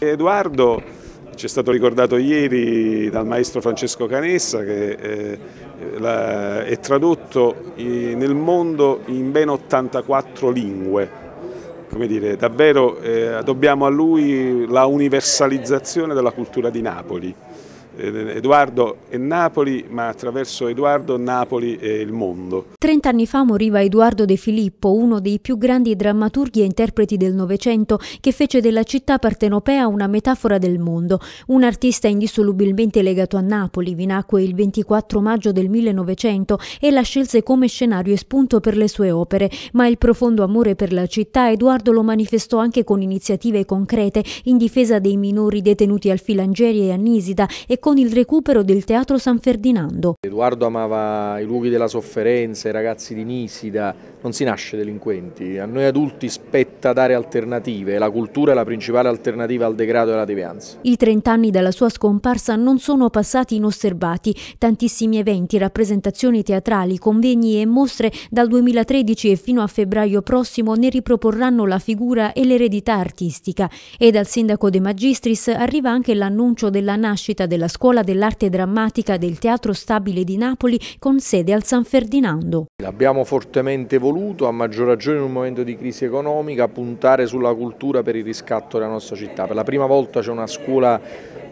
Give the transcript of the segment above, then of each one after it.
Edoardo ci è stato ricordato ieri dal maestro Francesco Canessa che eh, è tradotto nel mondo in ben 84 lingue. Come dire, davvero eh, dobbiamo a lui la universalizzazione della cultura di Napoli. Eh, Edoardo e Napoli, ma attraverso Edoardo Napoli e il mondo. Trent'anni fa moriva Edoardo De Filippo, uno dei più grandi drammaturghi e interpreti del Novecento, che fece della città partenopea una metafora del mondo. Un artista indissolubilmente legato a Napoli, vi nacque il 24 maggio del 1900 e la scelse come scenario e spunto per le sue opere, ma il profondo amore per la città Edoardo lo manifestò anche con iniziative concrete in difesa dei minori detenuti al Filangeria e a Nisida e con con il recupero del Teatro San Ferdinando. Edoardo amava i luoghi della sofferenza, i ragazzi di Nisida, non si nasce delinquenti, a noi adulti spetta dare alternative, la cultura è la principale alternativa al degrado e alla devianza. I 30 anni dalla sua scomparsa non sono passati inosservati, tantissimi eventi, rappresentazioni teatrali, convegni e mostre dal 2013 e fino a febbraio prossimo ne riproporranno la figura e l'eredità artistica e dal sindaco De Magistris arriva anche l'annuncio della nascita della scuola Scuola dell'Arte Drammatica del Teatro Stabile di Napoli con sede al San Ferdinando. L'abbiamo fortemente voluto, a maggior ragione in un momento di crisi economica, puntare sulla cultura per il riscatto della nostra città. Per la prima volta c'è una scuola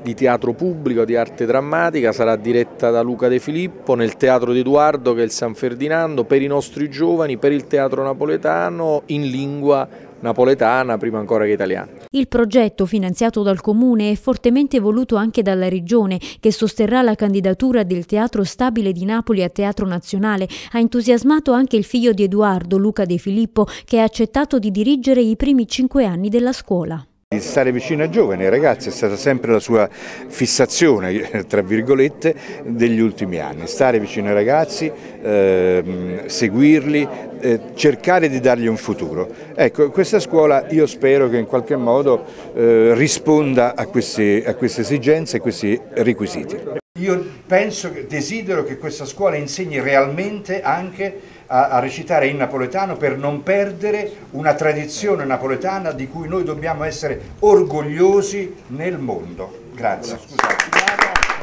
di teatro pubblico, di arte drammatica, sarà diretta da Luca De Filippo nel Teatro di Eduardo che è il San Ferdinando, per i nostri giovani, per il teatro napoletano, in lingua napoletana prima ancora che italiana. Il progetto finanziato dal Comune è fortemente voluto anche dalla Regione che sosterrà la candidatura del Teatro Stabile di Napoli a Teatro Nazionale. Ha entusiasmato anche il figlio di Edoardo, Luca De Filippo, che ha accettato di dirigere i primi cinque anni della scuola. Stare vicino ai giovani, ai ragazzi è stata sempre la sua fissazione, tra virgolette, degli ultimi anni. Stare vicino ai ragazzi, eh, seguirli, eh, cercare di dargli un futuro. Ecco, questa scuola io spero che in qualche modo eh, risponda a queste, a queste esigenze e questi requisiti. Io penso, desidero che questa scuola insegni realmente anche a, a, recitare in napoletano per non perdere una tradizione napoletana di cui noi dobbiamo essere orgogliosi nel mondo. Grazie. Scusate.